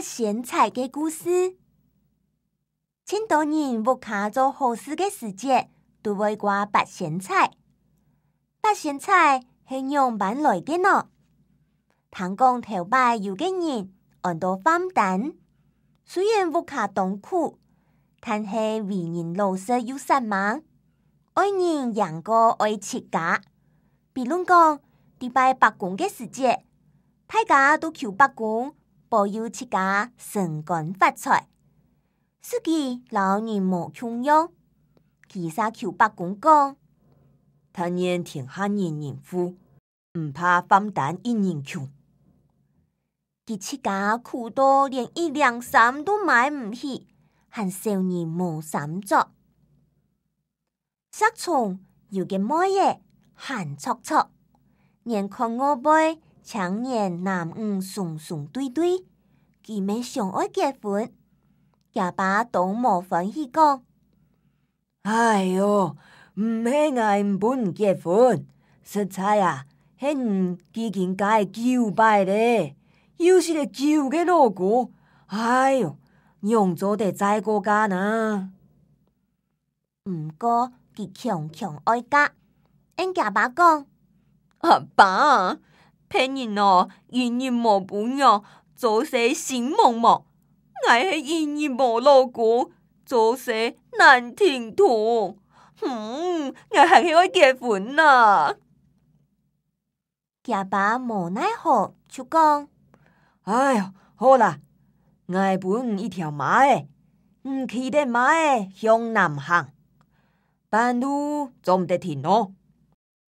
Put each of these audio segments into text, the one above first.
咸菜的故事，千多年我卡做好事的时节，都会瓜拔咸菜。拔咸菜是用板来的呢。唐工头摆有个人按到方蛋，虽然我卡冻苦，但是为人老实又善良，爱人养家爱持家。比如讲，迪拜白宫的时节，大家都求白宫。保佑自家升官发财。司机老人无穷用，其实求八公公，他念天下人人富，唔怕分担一人穷。佮自家苦到连一两衫都买唔起，还少年无衫着。失从有个妹嘢，寒戳戳，连看我背。常年男女顺顺对对，见咪上爱结婚。亚爸都模仿喜讲，哎哟，唔系挨本结婚。实在啊，兄最近介叫拜咧，要是嚟叫嘅老公，哎哟，用做得再过家呢？唔过佢强强爱家，因亚爸讲，阿爸。骗人哦，一日莫不哦，做事心茫茫；我一日莫老公，做事难听堂。哼，我还去爱结婚呐！爸爸无奈何，就讲：“哎呀，好啦，我本一条马诶，唔骑得马诶，向南行，半路总不得停咯，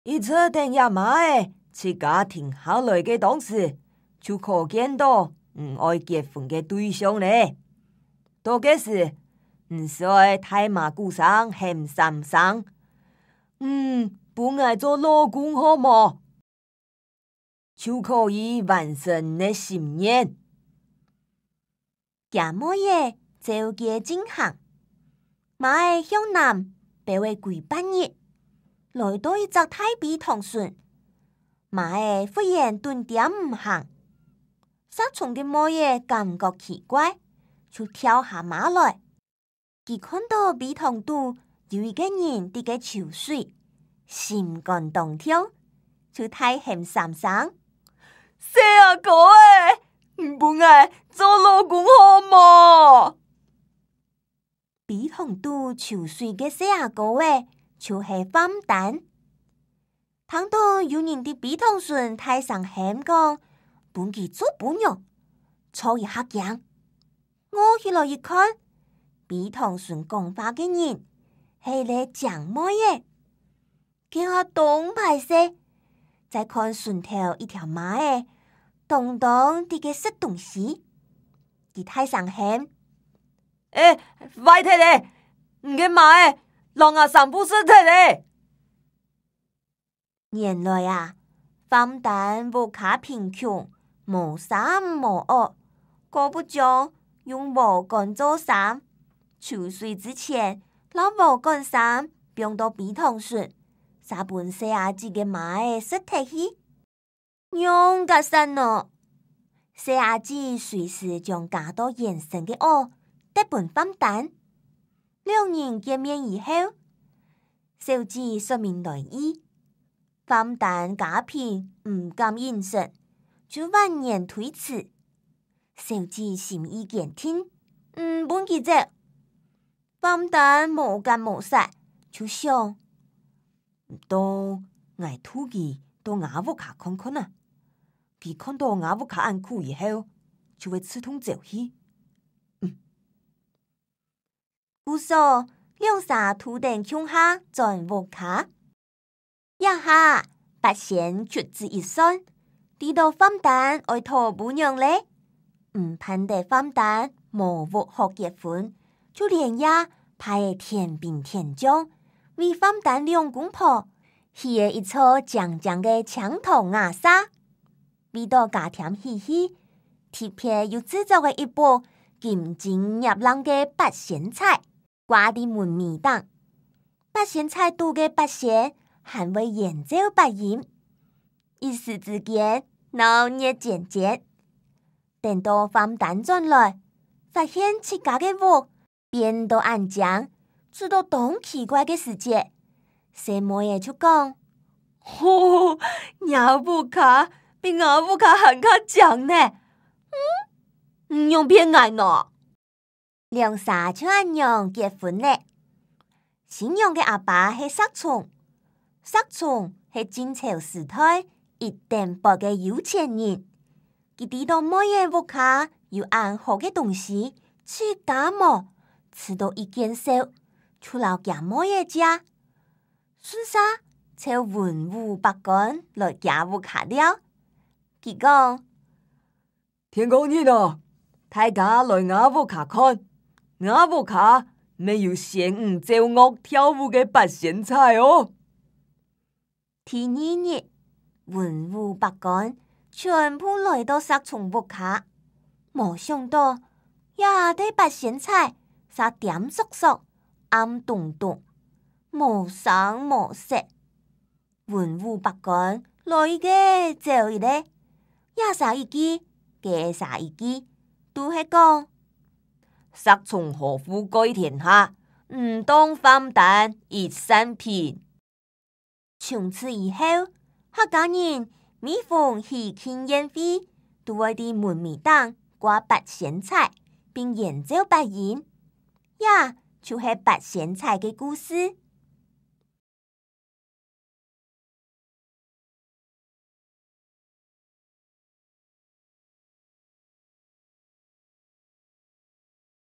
一车定下马诶。”自家庭考虑嘅同时，就可见到唔爱结婚嘅对象呢。多嘅是唔少太马姑生、很三生，嗯，不爱做老公好嘛？就可以完成你心愿。芥么嘢就街种行，马嘅向南，白话鬼半夜，来到一座太平糖船。马诶忽然顿点唔行，杀虫的猫也感觉奇怪，就跳下马来。佢看到比同都有一个人跌个潮水，心肝动跳，就太很散散。四阿哥诶，你不爱做老公好吗？比同都潮水嘅小阿哥诶，就系放胆。看到有人的笔筒顺台上横讲，本给做不用，吵一下架。我去了一看，笔筒顺讲话的人，是来讲么耶？看下东牌些，再看顺头一条马诶，东东伫个是东西，给台上横。诶，快替的，唔该马诶，龙牙上不是替的。原来啊范丹无卡贫穷无衫无哦过不久用无干做衫除水之前老无干衫用到笔筒说撒本小阿子的马的斯特希勇敢善咯，细阿子随时将噶多眼神的我带本翻单两人见面以后小智说明来意方丹假骗，唔敢应承，就万年推辞。小智心意见天，嗯，本记者方丹无干无杀，就上。唔多，捱土机到牙屋卡看看啊！佢看到牙屋卡暗处以后，就会刺痛走起。唔，我说，两沙土地乡下，在乌卡。呀哈！八仙桌子一酸，地道方蛋爱托姑娘嘞，唔喷的方蛋，蘑菇好结婚。就连呀拍的甜饼甜浆，味方蛋两公婆，起个一撮将将的墙头牙砂，味道嘎甜嘻嘻。铁片又制作的一波，金紧热浪的八仙菜，挂的门面档。八仙菜渡的八仙。还未研究白音，一时之间闹热渐渐。等到方辗转来，发现自家的屋变都暗强，知到东奇怪的事情。小莫爷就讲：，哦，牙不卡比牙不卡还卡强呢，嗯，你用偏爱呢？两三就阿样结婚了。新娘的阿爸是杀虫。收藏是精朝时代，一定不给有钱人。他知道每个沃卡有按好的东西，去打磨，刺到一件少，除了夹莫耶家，孙沙找文武百官来雅沃卡了。他讲：天公爷呐，大家来雅沃卡看，雅沃卡没有善五奏乐跳舞的八仙菜哦。天热热，云雾白杆，全部来到杀虫屋下。没想到夜啲白选菜，杀点叔叔，暗洞洞，无声无色。云雾白杆来嘅就呢，夜杀一枝，几杀一枝，都是讲杀虫何苦居天下？唔当翻蛋一身片。从此以后，客家人每逢喜庆宴会，都会在门面上挂白咸菜，并演奏白银。呀，就系白咸菜的故事。